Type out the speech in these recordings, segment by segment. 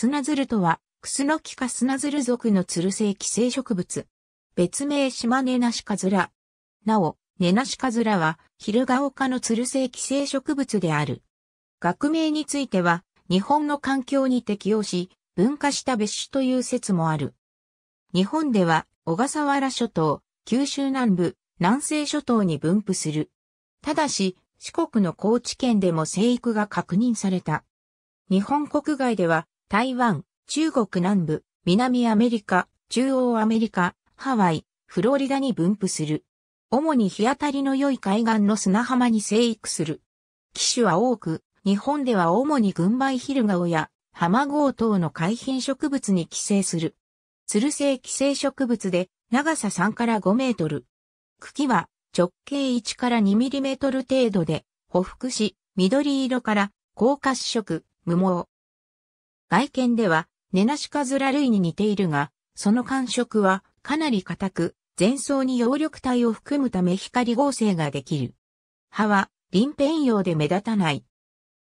砂鶴とは、クスノキ科砂鶴属の鶴性寄生植物。別名島根なしカズラ。なお、ネナシカズラは、ヒルガオ科のツル性寄生植物である。学名については、日本の環境に適応し、分化した別種という説もある。日本では、小笠原諸島、九州南部、南西諸島に分布する。ただし、四国の高知県でも生育が確認された。日本国外では、台湾、中国南部、南アメリカ、中央アメリカ、ハワイ、フロリダに分布する。主に日当たりの良い海岸の砂浜に生育する。機種は多く、日本では主に群馬ヒルガオやハマゴウ等の海浜植物に寄生する。ツル性寄生植物で長さ3から5メートル。茎は直径1から2ミリメートル程度で、匍匐し、緑色から高褐色、無毛、外見では、ネナシカズラ類に似ているが、その感触はかなり硬く、前層に葉緑体を含むため光合成ができる。葉は、臨辺葉で目立たない。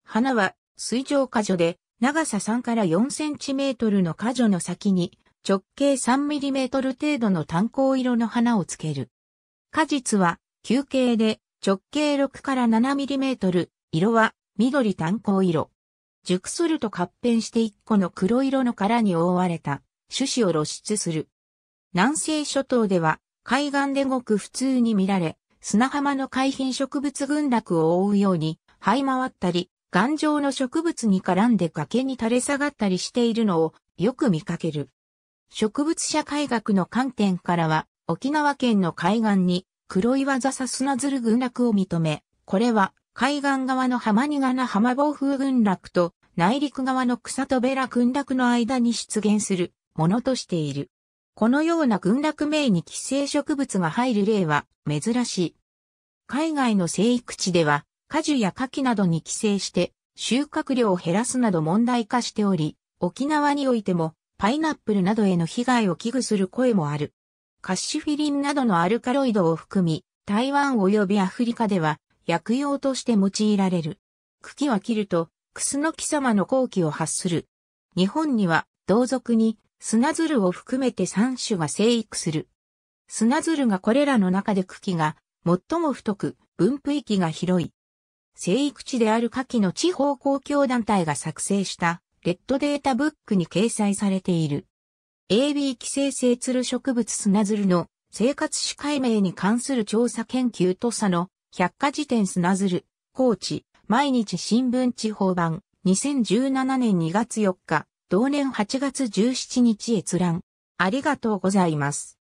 花は、水上果樹で、長さ3から4センチメートルの果樹の先に、直径3ミリメートル程度の炭鉱色の花をつける。果実は、球形で、直径6から7ミリメートル、色は、緑炭鉱色。熟すると合併して一個の黒色の殻に覆われた種子を露出する。南西諸島では海岸でごく普通に見られ、砂浜の海浜植物群落を覆うように、這い回ったり、頑丈の植物に絡んで崖に垂れ下がったりしているのをよく見かける。植物社会学の観点からは、沖縄県の海岸に黒岩ザサスナズル群落を認め、これは海岸側の浜にがな浜暴風群落と内陸側の草とべら群落の間に出現するものとしている。このような群落名に寄生植物が入る例は珍しい。海外の生育地では果樹や牡蠣などに寄生して収穫量を減らすなど問題化しており、沖縄においてもパイナップルなどへの被害を危惧する声もある。カッシュフィリンなどのアルカロイドを含み、台湾及びアフリカでは薬用として用いられる。茎は切ると、クスノキ様の後期を発する。日本には、同族に、砂ズルを含めて3種が生育する。砂ズルがこれらの中で茎が、最も太く、分布域が広い。生育地である下記の地方公共団体が作成した、レッドデータブックに掲載されている。AB 寄生性鶴植物砂ズルの生活史解明に関する調査研究とさの百科事典砂鶴、高知、毎日新聞地方版、2017年2月4日、同年8月17日閲覧。ありがとうございます。